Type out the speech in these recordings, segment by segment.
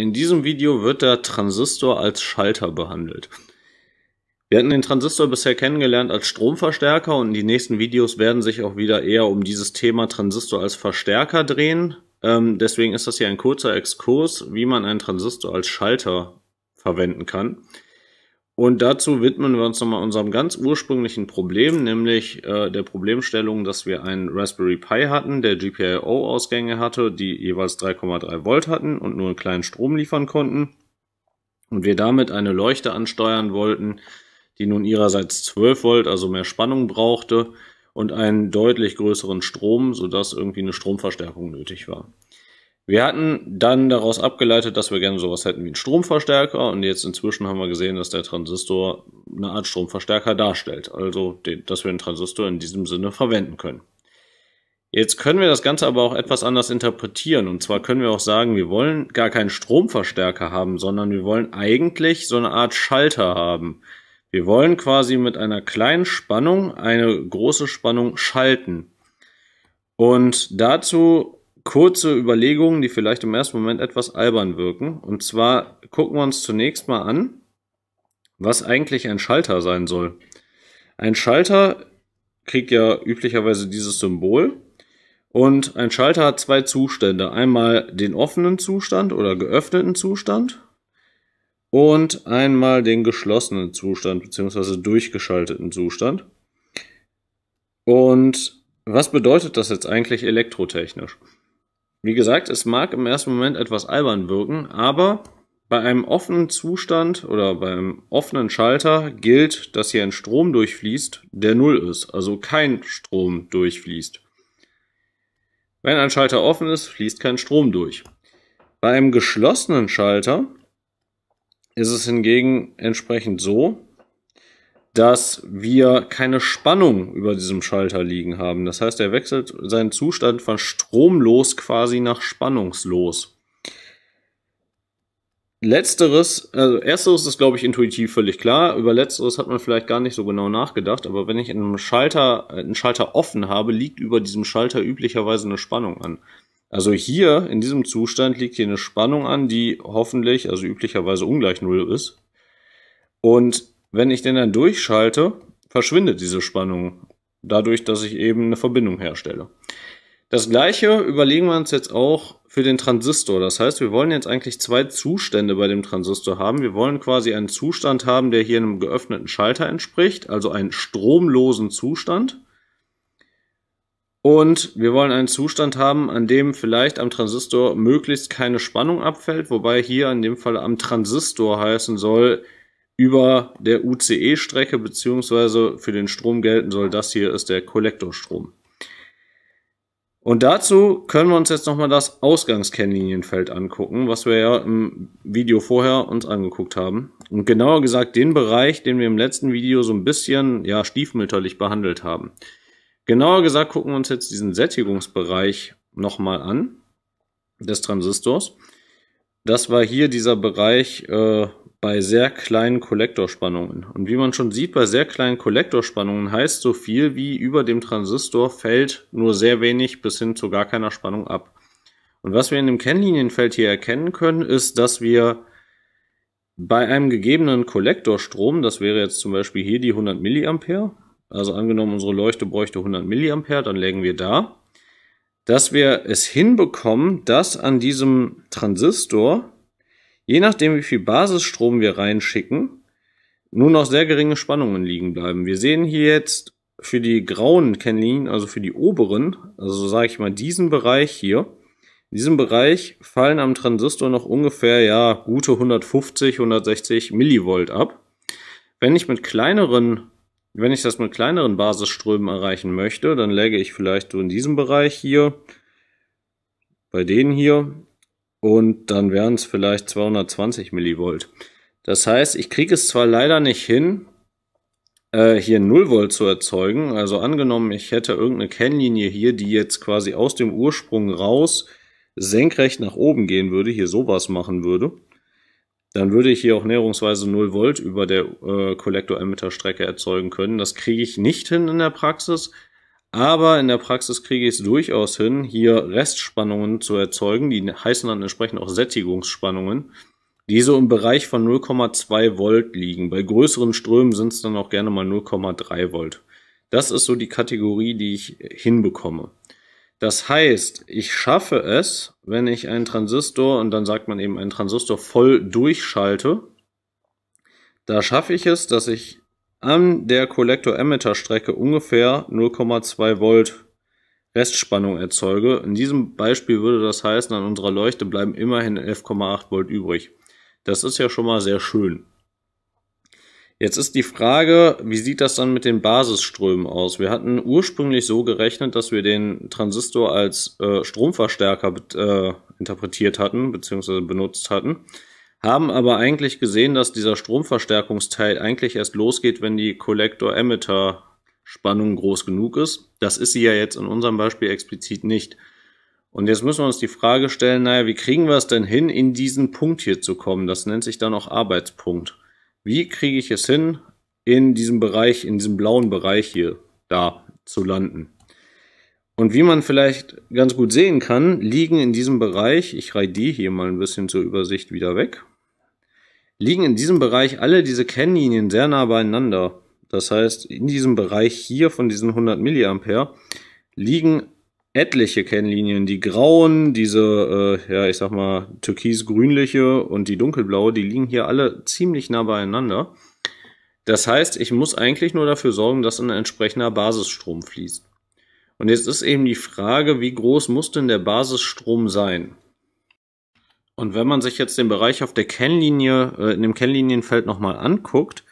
In diesem Video wird der Transistor als Schalter behandelt. Wir hatten den Transistor bisher kennengelernt als Stromverstärker und die nächsten Videos werden sich auch wieder eher um dieses Thema Transistor als Verstärker drehen. Ähm, deswegen ist das hier ein kurzer Exkurs, wie man einen Transistor als Schalter verwenden kann. Und dazu widmen wir uns nochmal unserem ganz ursprünglichen Problem, nämlich äh, der Problemstellung, dass wir einen Raspberry Pi hatten, der GPIO-Ausgänge hatte, die jeweils 3,3 Volt hatten und nur einen kleinen Strom liefern konnten. Und wir damit eine Leuchte ansteuern wollten, die nun ihrerseits 12 Volt, also mehr Spannung brauchte und einen deutlich größeren Strom, sodass irgendwie eine Stromverstärkung nötig war. Wir hatten dann daraus abgeleitet, dass wir gerne sowas hätten wie einen Stromverstärker und jetzt inzwischen haben wir gesehen, dass der Transistor eine Art Stromverstärker darstellt, also den, dass wir einen Transistor in diesem Sinne verwenden können. Jetzt können wir das Ganze aber auch etwas anders interpretieren und zwar können wir auch sagen, wir wollen gar keinen Stromverstärker haben, sondern wir wollen eigentlich so eine Art Schalter haben. Wir wollen quasi mit einer kleinen Spannung eine große Spannung schalten. Und dazu kurze Überlegungen, die vielleicht im ersten Moment etwas albern wirken. Und zwar gucken wir uns zunächst mal an, was eigentlich ein Schalter sein soll. Ein Schalter kriegt ja üblicherweise dieses Symbol. Und ein Schalter hat zwei Zustände. Einmal den offenen Zustand oder geöffneten Zustand und einmal den geschlossenen Zustand bzw. durchgeschalteten Zustand. Und was bedeutet das jetzt eigentlich elektrotechnisch? Wie gesagt, es mag im ersten Moment etwas albern wirken, aber bei einem offenen Zustand oder beim offenen Schalter gilt, dass hier ein Strom durchfließt, der null ist, also kein Strom durchfließt. Wenn ein Schalter offen ist, fließt kein Strom durch. Bei einem geschlossenen Schalter ist es hingegen entsprechend so, dass wir keine Spannung über diesem Schalter liegen haben. Das heißt, er wechselt seinen Zustand von stromlos quasi nach spannungslos. Letzteres, also erstes ist, glaube ich, intuitiv völlig klar. Über letzteres hat man vielleicht gar nicht so genau nachgedacht, aber wenn ich einen Schalter, einen Schalter offen habe, liegt über diesem Schalter üblicherweise eine Spannung an. Also hier in diesem Zustand liegt hier eine Spannung an, die hoffentlich, also üblicherweise ungleich Null ist. Und wenn ich den dann durchschalte, verschwindet diese Spannung dadurch, dass ich eben eine Verbindung herstelle. Das gleiche überlegen wir uns jetzt auch für den Transistor. Das heißt, wir wollen jetzt eigentlich zwei Zustände bei dem Transistor haben. Wir wollen quasi einen Zustand haben, der hier einem geöffneten Schalter entspricht, also einen stromlosen Zustand. Und wir wollen einen Zustand haben, an dem vielleicht am Transistor möglichst keine Spannung abfällt, wobei hier in dem Fall am Transistor heißen soll, über der UCE-Strecke, beziehungsweise für den Strom gelten soll. Das hier ist der Kollektorstrom. Und dazu können wir uns jetzt nochmal das Ausgangskennlinienfeld angucken, was wir ja im Video vorher uns angeguckt haben. Und genauer gesagt den Bereich, den wir im letzten Video so ein bisschen, ja, stiefmütterlich behandelt haben. Genauer gesagt gucken wir uns jetzt diesen Sättigungsbereich nochmal an, des Transistors. Das war hier dieser Bereich, äh, bei sehr kleinen Kollektorspannungen. Und wie man schon sieht, bei sehr kleinen Kollektorspannungen heißt so viel wie über dem Transistor fällt nur sehr wenig bis hin zu gar keiner Spannung ab. Und was wir in dem Kennlinienfeld hier erkennen können, ist, dass wir bei einem gegebenen Kollektorstrom, das wäre jetzt zum Beispiel hier die 100 mA, also angenommen unsere Leuchte bräuchte 100 mA, dann legen wir da, dass wir es hinbekommen, dass an diesem Transistor je nachdem, wie viel Basisstrom wir reinschicken, nur noch sehr geringe Spannungen liegen bleiben. Wir sehen hier jetzt für die grauen Kennlinien, also für die oberen, also sage ich mal diesen Bereich hier, in diesem Bereich fallen am Transistor noch ungefähr ja gute 150, 160 Millivolt ab. Wenn ich mit kleineren, wenn ich das mit kleineren Basisströmen erreichen möchte, dann läge ich vielleicht so in diesem Bereich hier, bei denen hier und dann wären es vielleicht 220 Millivolt. Das heißt, ich kriege es zwar leider nicht hin, äh, hier 0 Volt zu erzeugen. Also angenommen, ich hätte irgendeine Kennlinie hier, die jetzt quasi aus dem Ursprung raus senkrecht nach oben gehen würde, hier sowas machen würde, dann würde ich hier auch näherungsweise 0 Volt über der äh, Kollektor-Emitter-Strecke erzeugen können. Das kriege ich nicht hin in der Praxis. Aber in der Praxis kriege ich es durchaus hin, hier Restspannungen zu erzeugen. Die heißen dann entsprechend auch Sättigungsspannungen, die so im Bereich von 0,2 Volt liegen. Bei größeren Strömen sind es dann auch gerne mal 0,3 Volt. Das ist so die Kategorie, die ich hinbekomme. Das heißt, ich schaffe es, wenn ich einen Transistor, und dann sagt man eben einen Transistor voll durchschalte, da schaffe ich es, dass ich an der Kollektor-Emitter-Strecke ungefähr 0,2 Volt Restspannung erzeuge. In diesem Beispiel würde das heißen, an unserer Leuchte bleiben immerhin 11,8 Volt übrig. Das ist ja schon mal sehr schön. Jetzt ist die Frage, wie sieht das dann mit den Basisströmen aus? Wir hatten ursprünglich so gerechnet, dass wir den Transistor als äh, Stromverstärker äh, interpretiert hatten beziehungsweise benutzt hatten haben aber eigentlich gesehen, dass dieser Stromverstärkungsteil eigentlich erst losgeht, wenn die Collector-Emitter-Spannung groß genug ist. Das ist sie ja jetzt in unserem Beispiel explizit nicht. Und jetzt müssen wir uns die Frage stellen, naja, wie kriegen wir es denn hin, in diesen Punkt hier zu kommen? Das nennt sich dann auch Arbeitspunkt. Wie kriege ich es hin, in diesem Bereich, in diesem blauen Bereich hier da zu landen? Und wie man vielleicht ganz gut sehen kann, liegen in diesem Bereich, ich reihe die hier mal ein bisschen zur Übersicht wieder weg, liegen in diesem Bereich alle diese Kennlinien sehr nah beieinander. Das heißt, in diesem Bereich hier von diesen 100 mA liegen etliche Kennlinien. Die grauen, diese, äh, ja, ich sag mal, türkis-grünliche und die dunkelblaue, die liegen hier alle ziemlich nah beieinander. Das heißt, ich muss eigentlich nur dafür sorgen, dass ein entsprechender Basisstrom fließt. Und jetzt ist eben die Frage, wie groß muss denn der Basisstrom sein? Und wenn man sich jetzt den Bereich auf der Kennlinie, äh, in dem Kennlinienfeld nochmal anguckt,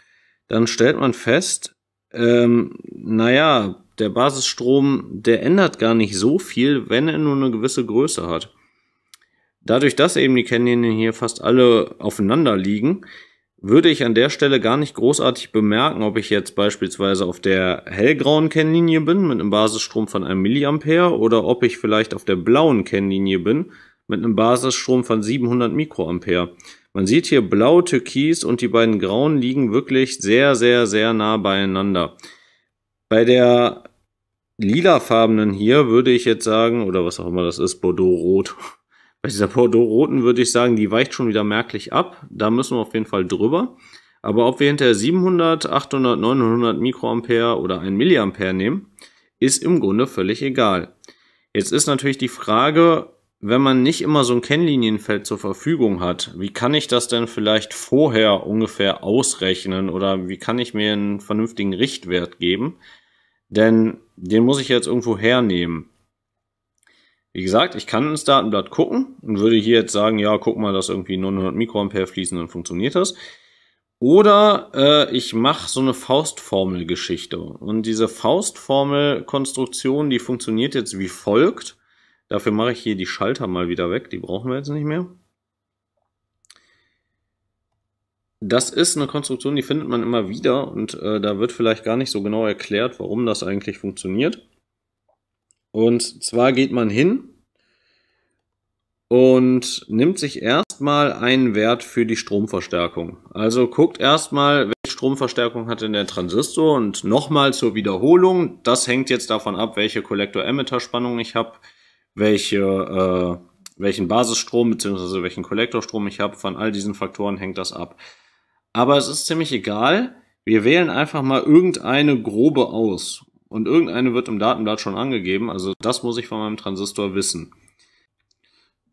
dann stellt man fest, ähm, naja, der Basisstrom, der ändert gar nicht so viel, wenn er nur eine gewisse Größe hat. Dadurch, dass eben die Kennlinien hier fast alle aufeinander liegen, würde ich an der Stelle gar nicht großartig bemerken, ob ich jetzt beispielsweise auf der hellgrauen Kennlinie bin mit einem Basisstrom von einem Milliampere oder ob ich vielleicht auf der blauen Kennlinie bin mit einem Basisstrom von 700 Mikroampere. Man sieht hier blau, türkis und die beiden grauen liegen wirklich sehr, sehr, sehr nah beieinander. Bei der lilafarbenen hier würde ich jetzt sagen, oder was auch immer das ist, Bordeaux-Rot. Bei dieser Bordeaux-Roten würde ich sagen, die weicht schon wieder merklich ab. Da müssen wir auf jeden Fall drüber. Aber ob wir hinterher 700, 800, 900 Mikroampere oder 1 Milliampere nehmen, ist im Grunde völlig egal. Jetzt ist natürlich die Frage, wenn man nicht immer so ein Kennlinienfeld zur Verfügung hat, wie kann ich das denn vielleicht vorher ungefähr ausrechnen oder wie kann ich mir einen vernünftigen Richtwert geben? Denn den muss ich jetzt irgendwo hernehmen. Wie gesagt, ich kann ins Datenblatt gucken und würde hier jetzt sagen, ja, guck mal, dass irgendwie 900 Mikroampere fließen, dann funktioniert das. Oder äh, ich mache so eine Faustformelgeschichte. Und diese Faustformelkonstruktion, die funktioniert jetzt wie folgt. Dafür mache ich hier die Schalter mal wieder weg, die brauchen wir jetzt nicht mehr. Das ist eine Konstruktion, die findet man immer wieder und äh, da wird vielleicht gar nicht so genau erklärt, warum das eigentlich funktioniert. Und zwar geht man hin und nimmt sich erstmal einen Wert für die Stromverstärkung. Also guckt erstmal, welche Stromverstärkung hat denn der Transistor und nochmal zur Wiederholung. Das hängt jetzt davon ab, welche Kollektor-Emitter-Spannung ich habe welche, äh, welchen Basisstrom bzw. welchen Kollektorstrom ich habe. Von all diesen Faktoren hängt das ab. Aber es ist ziemlich egal. Wir wählen einfach mal irgendeine grobe aus. Und irgendeine wird im Datenblatt schon angegeben. Also das muss ich von meinem Transistor wissen.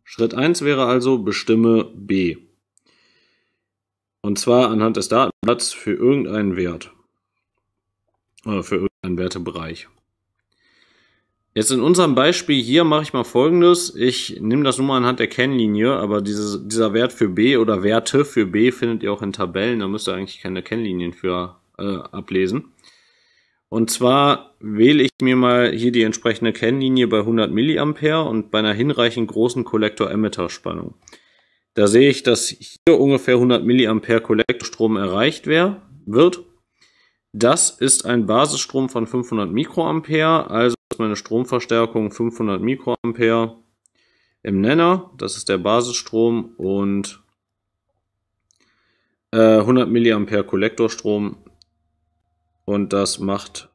Schritt 1 wäre also bestimme B. Und zwar anhand des Datenblatts für irgendeinen Wert. Oder äh, für irgendeinen Wertebereich. Jetzt in unserem Beispiel hier mache ich mal folgendes. Ich nehme das nur mal anhand der Kennlinie, aber dieses, dieser Wert für B oder Werte für B findet ihr auch in Tabellen, da müsst ihr eigentlich keine Kennlinien für äh, ablesen. Und zwar wähle ich mir mal hier die entsprechende Kennlinie bei 100 mA und bei einer hinreichend großen Kollektor-Emitter-Spannung. Da sehe ich, dass hier ungefähr 100 mA Kollektorstrom erreicht wär, wird das ist ein Basisstrom von 500 Mikroampere, also ist meine Stromverstärkung 500 Mikroampere im Nenner, das ist der Basisstrom und 100 äh, Milliampere Kollektorstrom und das macht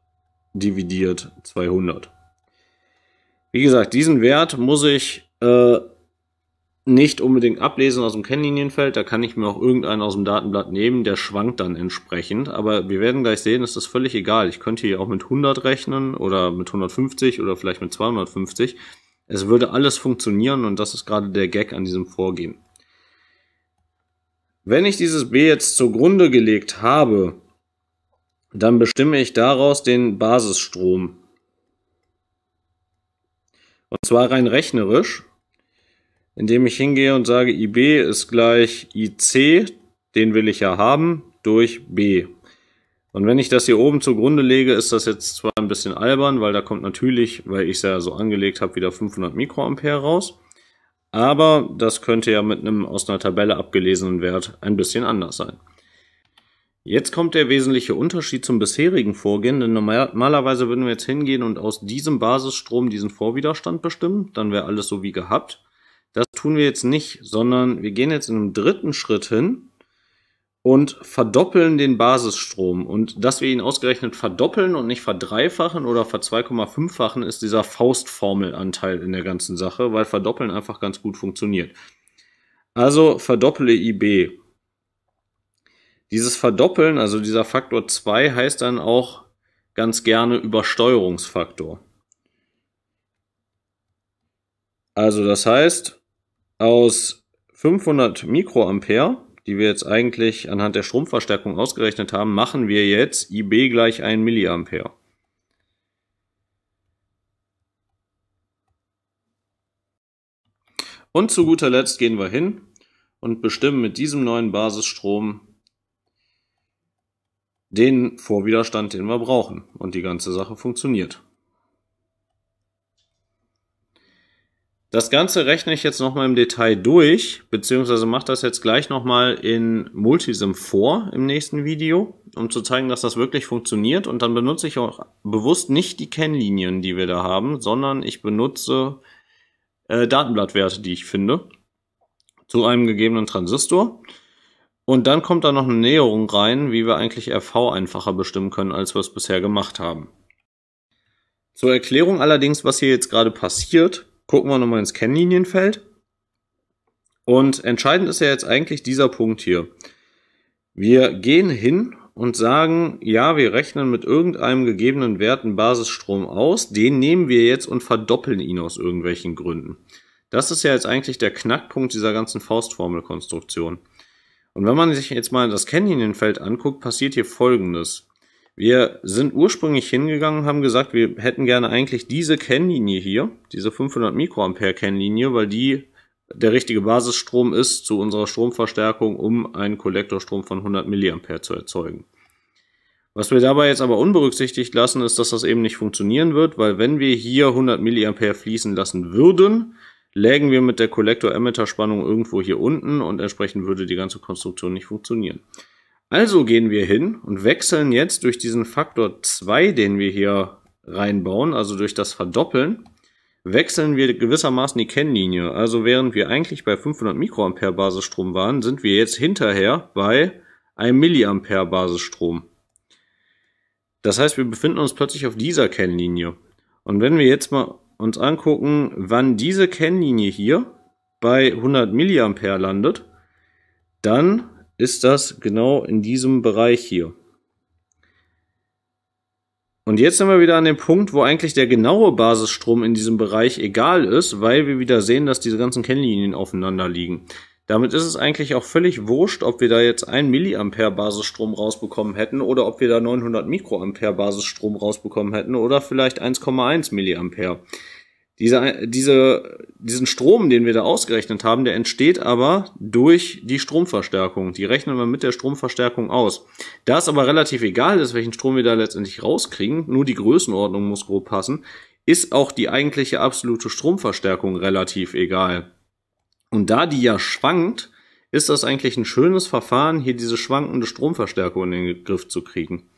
dividiert 200. Wie gesagt, diesen Wert muss ich äh, nicht unbedingt ablesen aus dem Kennlinienfeld. Da kann ich mir auch irgendeinen aus dem Datenblatt nehmen, der schwankt dann entsprechend. Aber wir werden gleich sehen, es ist völlig egal. Ich könnte hier auch mit 100 rechnen oder mit 150 oder vielleicht mit 250. Es würde alles funktionieren und das ist gerade der Gag an diesem Vorgehen. Wenn ich dieses B jetzt zugrunde gelegt habe, dann bestimme ich daraus den Basisstrom. Und zwar rein rechnerisch indem ich hingehe und sage, IB ist gleich IC, den will ich ja haben, durch B. Und wenn ich das hier oben zugrunde lege, ist das jetzt zwar ein bisschen albern, weil da kommt natürlich, weil ich es ja so angelegt habe, wieder 500 Mikroampere raus. Aber das könnte ja mit einem aus einer Tabelle abgelesenen Wert ein bisschen anders sein. Jetzt kommt der wesentliche Unterschied zum bisherigen Vorgehen, denn normalerweise würden wir jetzt hingehen und aus diesem Basisstrom diesen Vorwiderstand bestimmen, dann wäre alles so wie gehabt. Das tun wir jetzt nicht, sondern wir gehen jetzt in einem dritten Schritt hin und verdoppeln den Basisstrom. Und dass wir ihn ausgerechnet verdoppeln und nicht verdreifachen oder ver 2,5-fachen, ist dieser Faustformelanteil in der ganzen Sache, weil verdoppeln einfach ganz gut funktioniert. Also verdopple IB. Dieses Verdoppeln, also dieser Faktor 2, heißt dann auch ganz gerne Übersteuerungsfaktor. Also das heißt, aus 500 Mikroampere, die wir jetzt eigentlich anhand der Stromverstärkung ausgerechnet haben, machen wir jetzt IB gleich 1 Milliampere. Und zu guter Letzt gehen wir hin und bestimmen mit diesem neuen Basisstrom den Vorwiderstand, den wir brauchen. Und die ganze Sache funktioniert. Das Ganze rechne ich jetzt nochmal im Detail durch, beziehungsweise mache das jetzt gleich nochmal in Multisim vor im nächsten Video, um zu zeigen, dass das wirklich funktioniert. Und dann benutze ich auch bewusst nicht die Kennlinien, die wir da haben, sondern ich benutze äh, Datenblattwerte, die ich finde, zu einem gegebenen Transistor. Und dann kommt da noch eine Näherung rein, wie wir eigentlich RV einfacher bestimmen können, als wir es bisher gemacht haben. Zur Erklärung allerdings, was hier jetzt gerade passiert, gucken wir nochmal ins Kennlinienfeld. Und entscheidend ist ja jetzt eigentlich dieser Punkt hier. Wir gehen hin und sagen, ja, wir rechnen mit irgendeinem gegebenen Wert einen Basisstrom aus, den nehmen wir jetzt und verdoppeln ihn aus irgendwelchen Gründen. Das ist ja jetzt eigentlich der Knackpunkt dieser ganzen Faustformelkonstruktion. Und wenn man sich jetzt mal das Kennlinienfeld anguckt, passiert hier Folgendes. Wir sind ursprünglich hingegangen, haben gesagt, wir hätten gerne eigentlich diese Kennlinie hier, diese 500 Mikroampere Kennlinie, weil die der richtige Basisstrom ist zu unserer Stromverstärkung, um einen Kollektorstrom von 100 Milliampere zu erzeugen. Was wir dabei jetzt aber unberücksichtigt lassen, ist, dass das eben nicht funktionieren wird, weil wenn wir hier 100 Milliampere fließen lassen würden, lägen wir mit der Kollektor-Emitter-Spannung irgendwo hier unten und entsprechend würde die ganze Konstruktion nicht funktionieren. Also gehen wir hin und wechseln jetzt durch diesen Faktor 2, den wir hier reinbauen, also durch das Verdoppeln, wechseln wir gewissermaßen die Kennlinie. Also während wir eigentlich bei 500 Mikroampere Basisstrom waren, sind wir jetzt hinterher bei 1 Milliampere Basisstrom. Das heißt, wir befinden uns plötzlich auf dieser Kennlinie. Und wenn wir jetzt mal uns angucken, wann diese Kennlinie hier bei 100 Milliampere landet, dann ist das genau in diesem Bereich hier. Und jetzt sind wir wieder an dem Punkt, wo eigentlich der genaue Basisstrom in diesem Bereich egal ist, weil wir wieder sehen, dass diese ganzen Kennlinien aufeinander liegen. Damit ist es eigentlich auch völlig wurscht, ob wir da jetzt 1 Milliampere Basisstrom rausbekommen hätten oder ob wir da 900 Mikroampere Basisstrom rausbekommen hätten oder vielleicht 1,1 Milliampere. Diese, diese, diesen Strom, den wir da ausgerechnet haben, der entsteht aber durch die Stromverstärkung. Die rechnen wir mit der Stromverstärkung aus. Da es aber relativ egal ist, welchen Strom wir da letztendlich rauskriegen, nur die Größenordnung muss grob passen, ist auch die eigentliche absolute Stromverstärkung relativ egal. Und da die ja schwankt, ist das eigentlich ein schönes Verfahren, hier diese schwankende Stromverstärkung in den Griff zu kriegen.